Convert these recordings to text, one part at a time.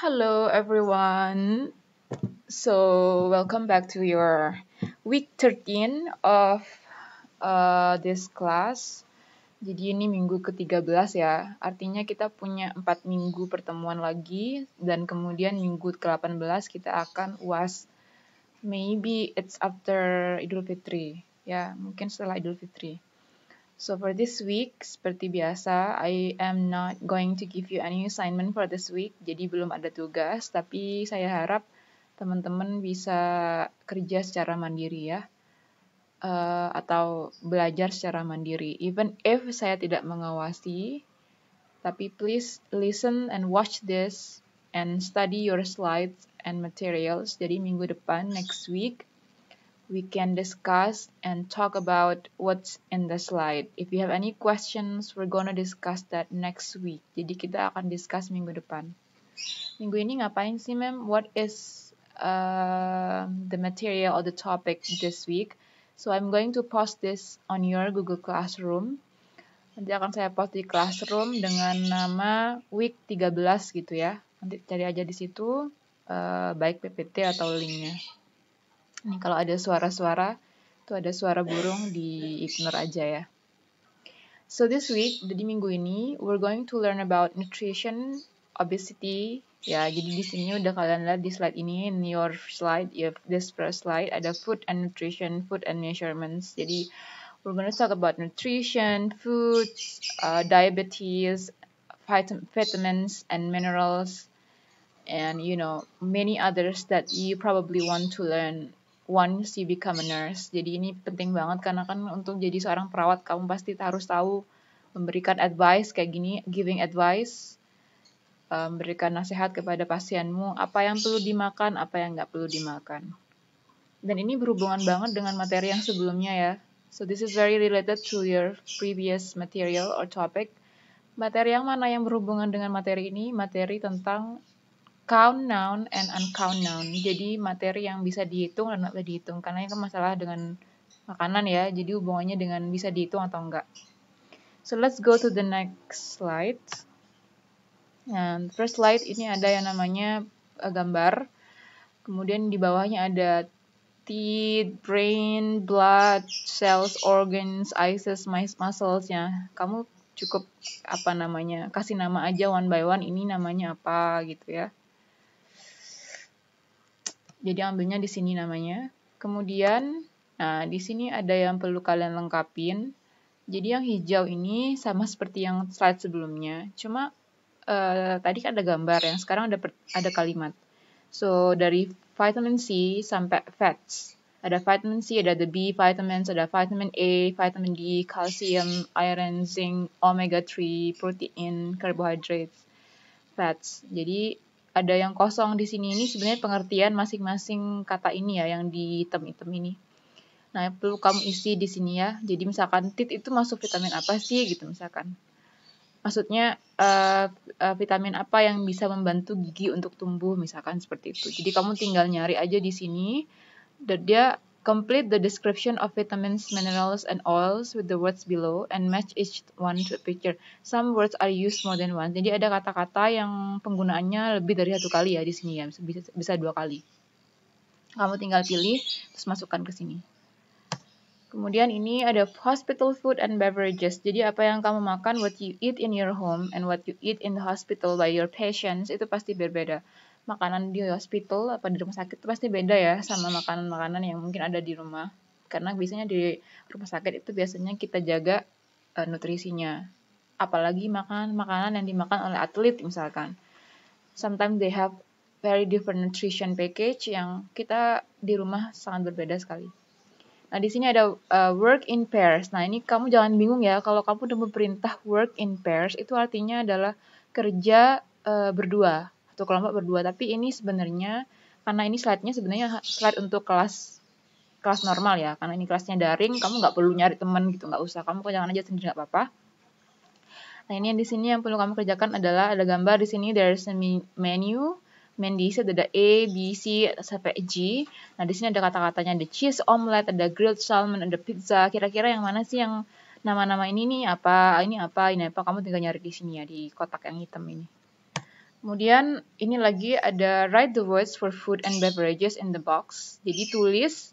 Hello everyone. So, welcome back to your week 13 of uh, this class. Jadi ini minggu ke-13 ya. Artinya kita punya 4 minggu pertemuan lagi dan kemudian minggu ke-18 kita akan UAS. Maybe it's after Idul Fitri. Ya, mungkin setelah Idul Fitri. So for this week, seperti biasa, I am not going to give you any assignment for this week. Jadi belum ada tugas, tapi saya harap teman-teman bisa kerja secara mandiri ya. Uh, atau belajar secara mandiri. Even if saya tidak mengawasi, tapi please listen and watch this and study your slides and materials. Jadi minggu depan, next week, we can discuss and talk about what's in the slide. If you have any questions, we're gonna discuss that next week. Jadi kita akan discuss minggu depan. Minggu ini ngapain sih, Mem? What is uh, the material or the topic this week? So I'm going to post this on your Google Classroom. Nanti akan saya post di Classroom dengan nama week 13 gitu ya. Nanti cari aja di situ, uh, baik PPT atau linknya. Ini kalau ada suara-suara, tuh ada suara burung di ignore aja ya. So this week, jadi minggu ini, we're going to learn about nutrition, obesity, ya. Jadi di sini udah kalian lihat di slide ini, in your slide, your ya, this first slide ada food and nutrition, food and measurements. Jadi we're going to talk about nutrition, food, uh, diabetes, vitamins and minerals, and you know many others that you probably want to learn once you become a nurse. Jadi ini penting banget karena kan untuk jadi seorang perawat kamu pasti harus tahu memberikan advice kayak gini, giving advice, eh, memberikan nasihat kepada pasienmu, apa yang perlu dimakan, apa yang nggak perlu dimakan. Dan ini berhubungan banget dengan materi yang sebelumnya ya. So this is very related to your previous material or topic. Materi yang mana yang berhubungan dengan materi ini? Materi tentang count noun and uncount noun. Jadi materi yang bisa dihitung dan nggak dihitung karena itu kan masalah dengan makanan ya. Jadi hubungannya dengan bisa dihitung atau enggak. So let's go to the next slide. And first slide ini ada yang namanya eh, gambar. Kemudian di bawahnya ada teeth, brain, blood, cells, organs, ices, muscles ya. Kamu cukup apa namanya kasih nama aja one by one ini namanya apa gitu ya jadi ambilnya di sini namanya. Kemudian, nah di sini ada yang perlu kalian lengkapin. Jadi yang hijau ini sama seperti yang slide sebelumnya. Cuma uh, tadi kan ada gambar yang sekarang ada ada kalimat. So dari vitamin C sampai fats. Ada vitamin C, ada the B vitamins, ada vitamin A, vitamin D, kalsium, iron, zinc, omega 3, protein, carbohydrates, fats. Jadi ada yang kosong di sini ini sebenarnya pengertian masing-masing kata ini ya yang di item-item ini. Nah, perlu kamu isi di sini ya. Jadi misalkan tit itu masuk vitamin apa sih gitu misalkan. Maksudnya uh, uh, vitamin apa yang bisa membantu gigi untuk tumbuh misalkan seperti itu. Jadi kamu tinggal nyari aja di sini dan dia Complete the description of vitamins, minerals, and oils with the words below and match each one to a picture. Some words are used more than once. Jadi ada kata-kata yang penggunaannya lebih dari satu kali ya di sini ya, bisa, bisa dua kali. Kamu tinggal pilih terus masukkan ke sini. Kemudian ini ada hospital food and beverages. Jadi apa yang kamu makan, what you eat in your home and what you eat in the hospital by your patients itu pasti berbeda makanan di hospital apa di rumah sakit itu pasti beda ya sama makanan-makanan yang mungkin ada di rumah. Karena biasanya di rumah sakit itu biasanya kita jaga uh, nutrisinya. Apalagi makan makanan yang dimakan oleh atlet misalkan. Sometimes they have very different nutrition package yang kita di rumah sangat berbeda sekali. Nah, di sini ada uh, work in pairs. Nah, ini kamu jangan bingung ya. Kalau kamu udah perintah work in pairs, itu artinya adalah kerja uh, berdua satu gitu, kelompok berdua tapi ini sebenarnya karena ini slide-nya sebenarnya slide untuk kelas kelas normal ya karena ini kelasnya daring kamu nggak perlu nyari temen gitu nggak usah kamu jangan aja sendiri nggak apa-apa nah ini yang di sini yang perlu kamu kerjakan adalah ada gambar di sini there's a menu di sini ada A, B, C sampai G. Nah, di sini ada kata-katanya ada cheese omelette, ada grilled salmon, ada pizza. Kira-kira yang mana sih yang nama-nama ini nih apa, ini apa, ini apa, kamu tinggal nyari di sini ya di kotak yang hitam ini. Kemudian ini lagi ada write the words for food and beverages in the box. Jadi tulis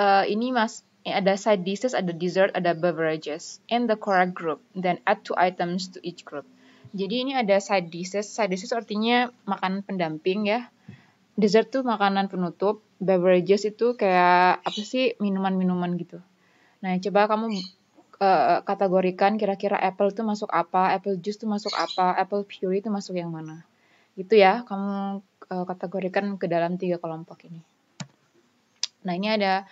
uh, ini mas eh, ada side dishes, ada dessert, ada beverages in the correct group. Then add two items to each group. Jadi ini ada side dishes. Side dishes artinya makanan pendamping ya. Dessert tuh makanan penutup. Beverages itu kayak apa sih minuman-minuman gitu. Nah coba kamu Eh, kategorikan kira-kira apple itu masuk apa, apple juice itu masuk apa, apple puree itu masuk yang mana. Gitu ya, kamu uh, kategorikan ke dalam tiga kelompok ini. Nah, ini ada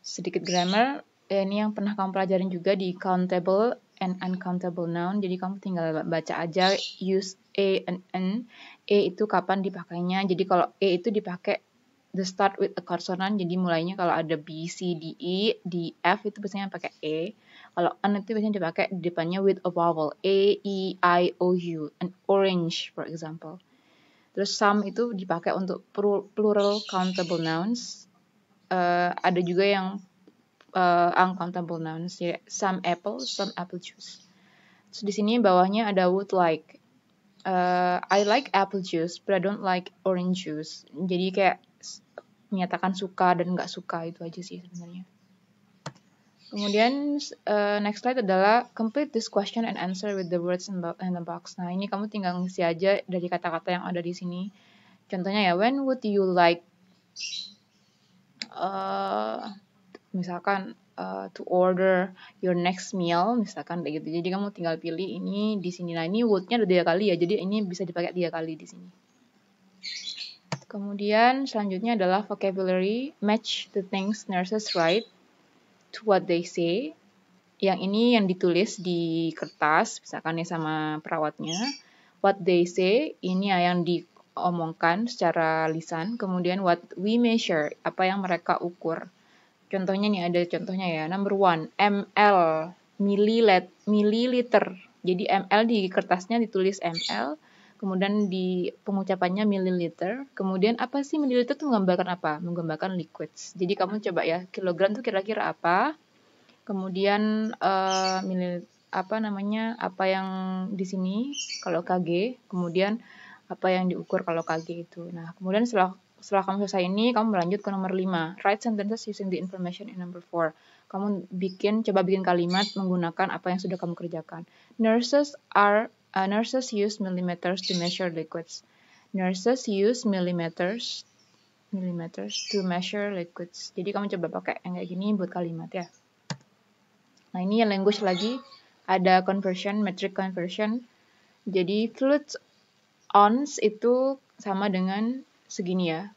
sedikit grammar. Eh, ini yang pernah kamu pelajarin juga di countable and uncountable noun. Jadi kamu tinggal baca aja use a and n. A itu kapan dipakainya. Jadi kalau a itu dipakai the start with a consonant. Jadi mulainya kalau ada b, c, d, e, d, f itu biasanya pakai a. Kalau an itu biasanya dipakai di depannya with a vowel. A, E, I, O, U. An orange, for example. Terus some itu dipakai untuk plural countable nouns. Uh, ada juga yang uh, uncountable nouns. Ya. Some apple, some apple juice. Terus di sini bawahnya ada would like. Uh, I like apple juice, but I don't like orange juice. Jadi kayak menyatakan suka dan nggak suka itu aja sih sebenarnya. Kemudian uh, next slide adalah complete this question and answer with the words in, the, in the box. Nah, ini kamu tinggal ngisi aja dari kata-kata yang ada di sini. Contohnya ya, when would you like uh, misalkan uh, to order your next meal misalkan kayak gitu. Jadi kamu tinggal pilih ini di sini. Nah, ini would-nya ada tiga kali ya. Jadi ini bisa dipakai tiga kali di sini. Kemudian selanjutnya adalah vocabulary match the things nurses write to what they say. Yang ini yang ditulis di kertas, misalkan ya sama perawatnya. What they say, ini yang diomongkan secara lisan. Kemudian what we measure, apa yang mereka ukur. Contohnya nih ada contohnya ya. Number one, ml, mililiter. Jadi ml di kertasnya ditulis ml kemudian di pengucapannya mililiter, kemudian apa sih mililiter itu menggambarkan apa? Menggambarkan liquids. Jadi kamu coba ya, kilogram itu kira-kira apa? Kemudian uh, eh, milil apa namanya? Apa yang di sini kalau kg, kemudian apa yang diukur kalau kg itu. Nah, kemudian setelah setelah kamu selesai ini, kamu melanjut ke nomor 5. Write sentences using the information in number 4. Kamu bikin, coba bikin kalimat menggunakan apa yang sudah kamu kerjakan. Nurses are Uh, nurses use millimeters to measure liquids. Nurses use millimeters millimeters to measure liquids. Jadi kamu coba pakai yang kayak gini buat kalimat ya. Nah ini yang language lagi ada conversion, metric conversion. Jadi fluid ounce itu sama dengan segini ya.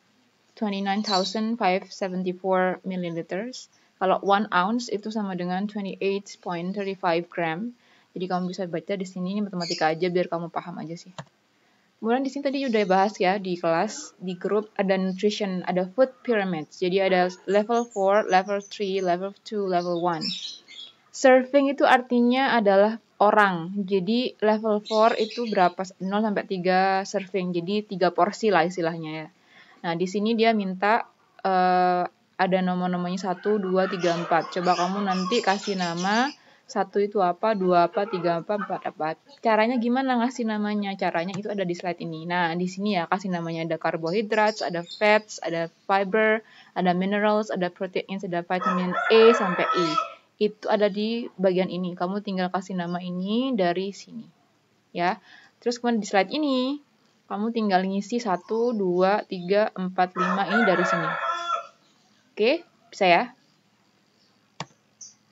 29.574 milliliters. Kalau 1 ounce itu sama dengan 28.35 gram. Jadi kamu bisa baca di sini ini matematika aja biar kamu paham aja sih. Kemudian di sini tadi udah bahas ya di kelas, di grup ada nutrition, ada food pyramids. Jadi ada level 4, level 3, level 2, level 1. Serving itu artinya adalah orang. Jadi level 4 itu berapa? 0 sampai 3 serving. Jadi 3 porsi lah istilahnya ya. Nah, di sini dia minta uh, ada nomor-nomornya 1 2 3 4. Coba kamu nanti kasih nama satu itu apa, dua apa, tiga apa, empat apa. Caranya gimana ngasih namanya? Caranya itu ada di slide ini. Nah, di sini ya kasih namanya ada karbohidrat ada fats, ada fiber, ada minerals, ada protein, ada vitamin A sampai E. Itu ada di bagian ini. Kamu tinggal kasih nama ini dari sini. Ya. Terus kemudian di slide ini kamu tinggal ngisi 1 2 3 4 5 ini dari sini. Oke, bisa ya?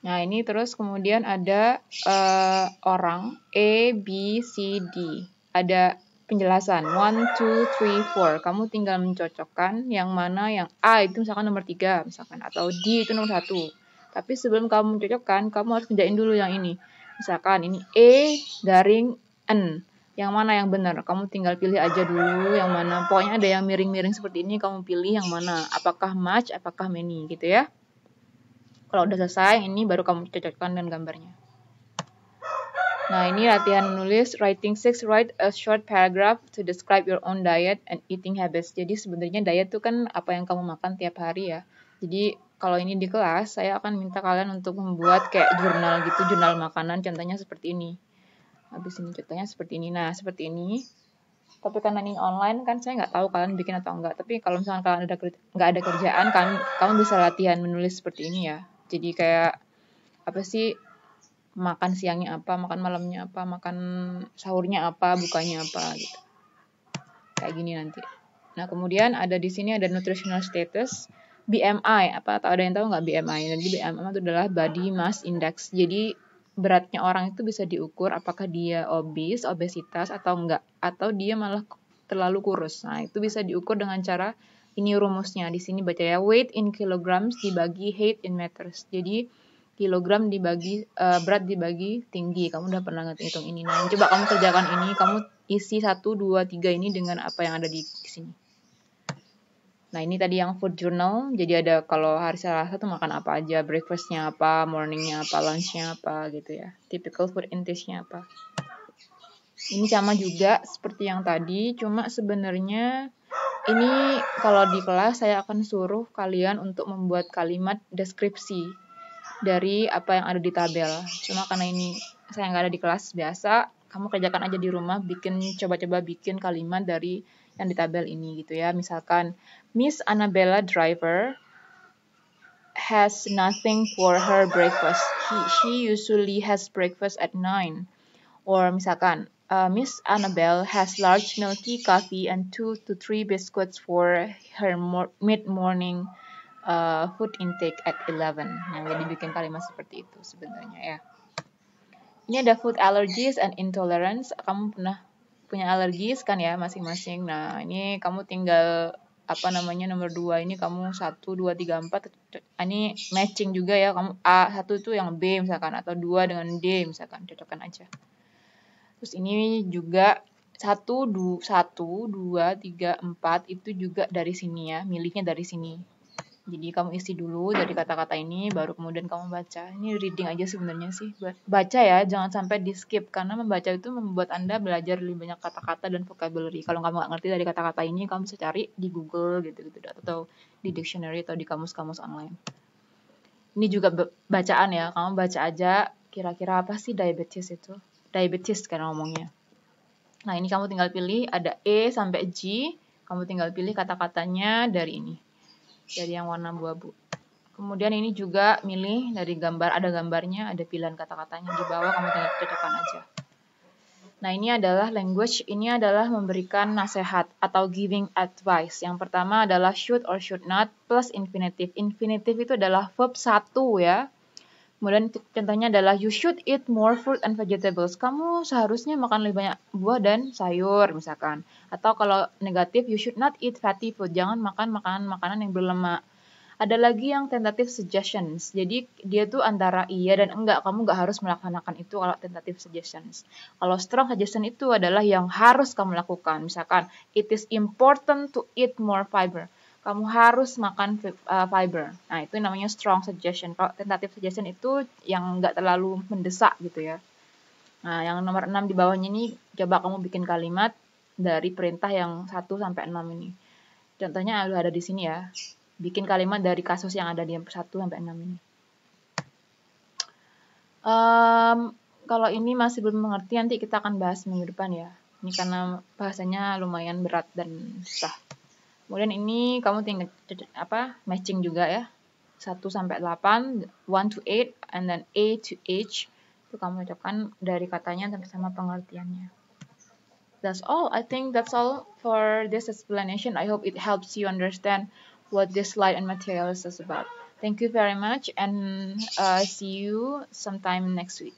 Nah, ini terus kemudian ada uh, orang A, B, C, D. Ada penjelasan 1, 2, 3, 4. Kamu tinggal mencocokkan yang mana yang A itu misalkan nomor tiga misalkan atau D itu nomor satu Tapi sebelum kamu mencocokkan, kamu harus kerjain dulu yang ini. Misalkan ini E garing N. Yang mana yang benar? Kamu tinggal pilih aja dulu yang mana. Pokoknya ada yang miring-miring seperti ini, kamu pilih yang mana. Apakah match apakah many gitu ya. Kalau udah selesai, ini baru kamu cocokkan dengan gambarnya. Nah, ini latihan menulis writing six write a short paragraph to describe your own diet and eating habits. Jadi sebenarnya diet itu kan apa yang kamu makan tiap hari ya. Jadi kalau ini di kelas, saya akan minta kalian untuk membuat kayak jurnal gitu, jurnal makanan contohnya seperti ini. Habis ini contohnya seperti ini. Nah, seperti ini. Tapi karena ini online kan saya nggak tahu kalian bikin atau enggak. Tapi kalau misalnya kalian nggak ada kerjaan, kalian kamu bisa latihan menulis seperti ini ya jadi kayak apa sih makan siangnya apa makan malamnya apa makan sahurnya apa bukanya apa gitu kayak gini nanti nah kemudian ada di sini ada nutritional status BMI apa atau ada yang tahu nggak BMI jadi BMI itu adalah body mass index jadi beratnya orang itu bisa diukur apakah dia obes obesitas atau enggak atau dia malah terlalu kurus nah itu bisa diukur dengan cara ini rumusnya. Di sini baca ya weight in kilograms dibagi height in meters. Jadi kilogram dibagi uh, berat dibagi tinggi. Kamu udah pernah ngitung ini. Nah, coba kamu kerjakan ini. Kamu isi satu dua tiga ini dengan apa yang ada di sini. Nah, ini tadi yang food journal. Jadi ada kalau hari Selasa tuh makan apa aja, breakfastnya apa, morningnya apa, lunchnya apa gitu ya. Typical food intake-nya apa. Ini sama juga seperti yang tadi, cuma sebenarnya ini kalau di kelas saya akan suruh kalian untuk membuat kalimat deskripsi dari apa yang ada di tabel. Cuma karena ini saya nggak ada di kelas biasa, kamu kerjakan aja di rumah, bikin coba-coba bikin kalimat dari yang di tabel ini gitu ya. Misalkan Miss Annabella Driver has nothing for her breakfast. He, she usually has breakfast at 9. Or misalkan Uh, Miss Annabelle has large milky coffee and two to three biscuits for her mid-morning uh, food intake at 11. Nah, jadi bikin kalimat seperti itu sebenarnya ya. Ini ada food allergies and intolerance. Kamu pernah punya alergis kan ya masing-masing. Nah, ini kamu tinggal apa namanya nomor 2 ini kamu 1 2 3 4 ini matching juga ya kamu A satu itu yang B misalkan atau 2 dengan D misalkan cocokkan aja. Terus ini juga satu 2, 1, 2, 3, 4 itu juga dari sini ya, miliknya dari sini. Jadi kamu isi dulu dari kata-kata ini, baru kemudian kamu baca. Ini reading aja sebenarnya sih. Baca ya, jangan sampai di skip. Karena membaca itu membuat Anda belajar lebih banyak kata-kata dan vocabulary. Kalau kamu nggak ngerti dari kata-kata ini, kamu bisa cari di Google gitu-gitu. Atau di dictionary atau di kamus-kamus online. Ini juga bacaan ya, kamu baca aja kira-kira apa sih diabetes itu diabetes karena ngomongnya. Nah, ini kamu tinggal pilih ada E sampai G, kamu tinggal pilih kata-katanya dari ini. Dari yang warna abu-abu. Kemudian ini juga milih dari gambar, ada gambarnya, ada pilihan kata-katanya di bawah, kamu tinggal cocokkan aja. Nah, ini adalah language, ini adalah memberikan nasihat atau giving advice. Yang pertama adalah should or should not plus infinitive. Infinitive itu adalah verb satu ya, Kemudian contohnya adalah you should eat more fruit and vegetables. Kamu seharusnya makan lebih banyak buah dan sayur misalkan. Atau kalau negatif you should not eat fatty food. Jangan makan makanan-makanan yang berlemak. Ada lagi yang tentative suggestions. Jadi dia tuh antara iya dan enggak. Kamu nggak harus melaksanakan itu kalau tentative suggestions. Kalau strong suggestion itu adalah yang harus kamu lakukan. Misalkan it is important to eat more fiber kamu harus makan eh, fiber. Nah, itu namanya strong suggestion. Kalau tentative suggestion itu yang nggak terlalu mendesak gitu ya. Nah, yang nomor 6 di bawahnya ini coba kamu bikin kalimat dari perintah yang 1 sampai 6 ini. Contohnya ada di sini ya. Bikin kalimat dari kasus yang ada di yang 1 sampai 6 ini. Um, kalau ini masih belum mengerti, nanti kita akan bahas minggu depan ya. Ini karena bahasanya lumayan berat dan susah. Kemudian ini kamu tinggal apa matching juga ya. 1 sampai 8, 1 to 8 and then A to H. Itu kamu cocokkan dari katanya sampai sama pengertiannya. That's all. I think that's all for this explanation. I hope it helps you understand what this slide and materials is about. Thank you very much and uh, see you sometime next week.